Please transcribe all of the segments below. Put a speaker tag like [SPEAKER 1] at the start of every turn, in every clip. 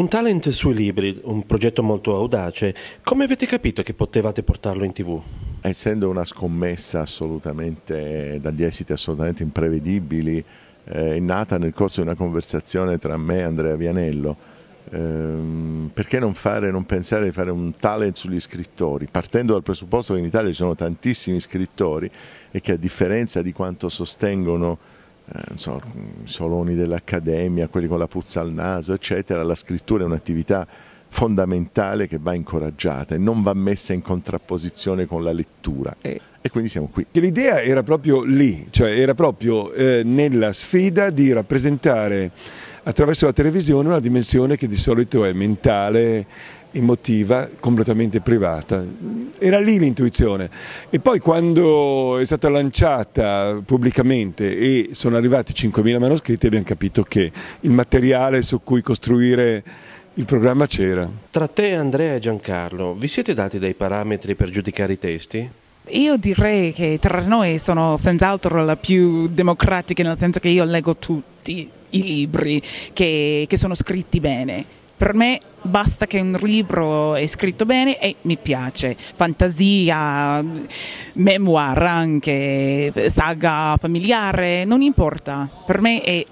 [SPEAKER 1] Un talent sui libri, un progetto molto audace,
[SPEAKER 2] come avete capito che potevate portarlo in tv? Essendo una scommessa assolutamente, dagli esiti assolutamente imprevedibili, eh, è nata nel corso di una conversazione tra me e Andrea Vianello. Ehm, perché non, fare, non pensare di fare un talent sugli scrittori, partendo dal presupposto che in Italia ci sono tantissimi scrittori e che a differenza di quanto sostengono eh, so, i soloni dell'accademia, quelli con la puzza al naso, eccetera, la scrittura è un'attività fondamentale che va incoraggiata e non va messa in contrapposizione con la lettura. E, e quindi siamo qui. L'idea era
[SPEAKER 1] proprio lì, cioè era proprio eh, nella sfida di rappresentare attraverso la televisione una dimensione che di solito è mentale, emotiva, completamente privata. Era lì l'intuizione. E poi quando è stata lanciata pubblicamente e sono arrivati 5.000 manoscritti abbiamo capito che il materiale su cui costruire il programma c'era. Tra te, Andrea e Giancarlo, vi siete dati dei parametri per giudicare i testi?
[SPEAKER 3] Io direi che tra noi sono senz'altro la più democratica, nel senso che io leggo tutti i libri che, che sono scritti bene per me basta che un libro è scritto bene e mi piace. Fantasia, memoir anche, saga familiare, non importa. Per me è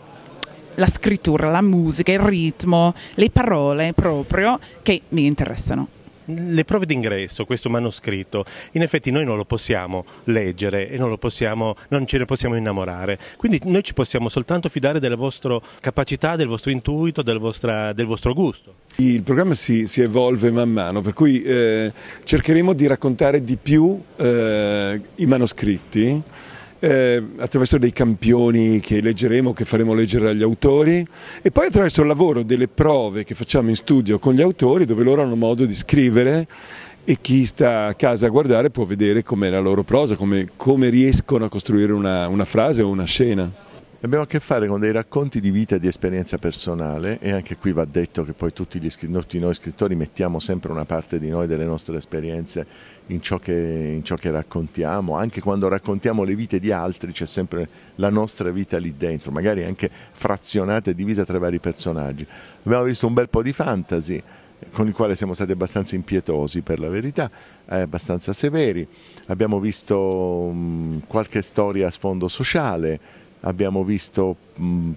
[SPEAKER 3] la scrittura, la musica, il ritmo, le parole proprio che mi interessano le
[SPEAKER 1] prove d'ingresso, questo manoscritto, in effetti noi non lo possiamo leggere e non, possiamo, non ce ne possiamo innamorare. Quindi noi ci possiamo soltanto fidare della vostra capacità, del vostro intuito, del, vostra, del vostro gusto. Il programma si, si, evolve man mano, per cui eh, cercheremo di raccontare di più eh, i manoscritti eh, attraverso dei campioni che leggeremo, che faremo leggere agli autori e poi attraverso il lavoro delle prove che facciamo in studio con gli autori dove loro hanno modo di scrivere e chi sta a casa a guardare può vedere com'è la loro prosa, come, come riescono a costruire
[SPEAKER 2] una, una frase o una scena. Abbiamo a che fare con dei racconti di vita e di esperienza personale e anche qui va detto che poi tutti, scrittori, tutti noi scrittori mettiamo sempre una parte di noi, delle nostre esperienze in ciò, che, in ciò, che, raccontiamo, anche quando raccontiamo le vite di altri c'è sempre la nostra vita lì dentro, magari anche frazionata e divisa tra i vari personaggi. Abbiamo visto un bel po' di fantasy con il quale siamo stati abbastanza impietosi per la verità, eh, abbastanza severi, abbiamo visto um, qualche storia a sfondo sociale, abbiamo visto mh,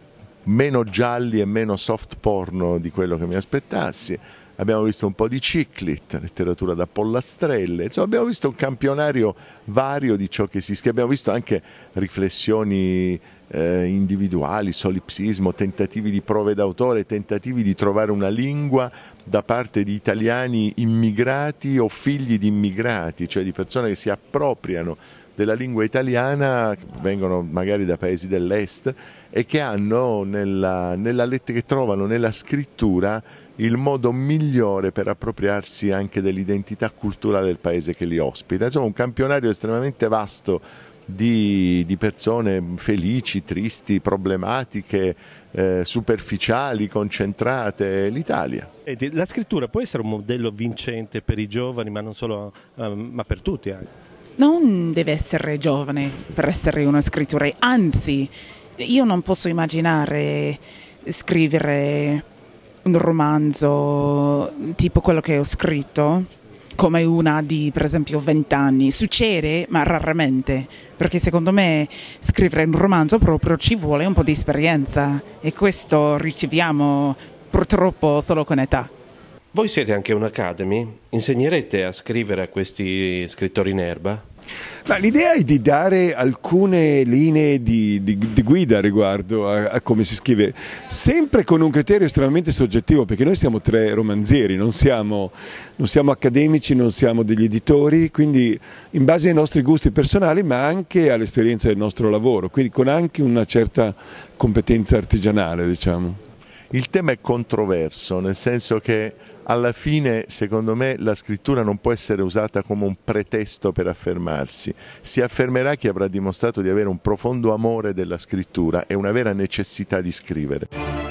[SPEAKER 2] meno gialli e meno soft porno di quello che mi aspettassi abbiamo visto un po' di Ciclit, letteratura da pollastrelle, insomma abbiamo visto un campionario vario di ciò che si scrive, abbiamo visto anche riflessioni eh, individuali, solipsismo, tentativi di prove d'autore, tentativi di trovare una lingua da parte di italiani immigrati o figli di immigrati, cioè di persone che si appropriano della lingua italiana, che vengono magari da paesi dell'est e che hanno nella, nella che trovano nella scrittura il modo migliore per appropriarsi anche dell'identità culturale del paese che li ospita. Insomma, un campionario estremamente vasto di, di, persone felici, tristi, problematiche, eh, superficiali,
[SPEAKER 3] concentrate, l'Italia.
[SPEAKER 1] La scrittura può essere un modello vincente per i giovani, ma non solo, um, ma per tutti anche. Eh?
[SPEAKER 3] Non deve essere giovane per essere uno scrittore, anzi, io non posso immaginare scrivere un romanzo tipo quello che ho scritto, come una di per esempio 20 anni, Succede, ma raramente, perché secondo me scrivere un romanzo proprio ci vuole un po' di esperienza e questo riceviamo purtroppo solo con età.
[SPEAKER 1] Voi siete anche un'academy, insegnerete a scrivere a questi scrittori in erba?
[SPEAKER 3] l'idea è di dare alcune
[SPEAKER 1] linee di, di, di guida riguardo a, a, come si scrive, sempre con un criterio estremamente soggettivo, perché noi siamo tre romanzieri, non siamo, non siamo, accademici, non siamo degli editori, quindi in base ai nostri gusti personali, ma anche all'esperienza del
[SPEAKER 2] nostro lavoro, quindi con anche una certa competenza artigianale, diciamo. Il tema è controverso, nel senso che alla fine, secondo me, la scrittura non può essere usata come un pretesto per affermarsi. Si affermerà chi avrà dimostrato di avere un profondo amore della scrittura e una vera necessità di scrivere.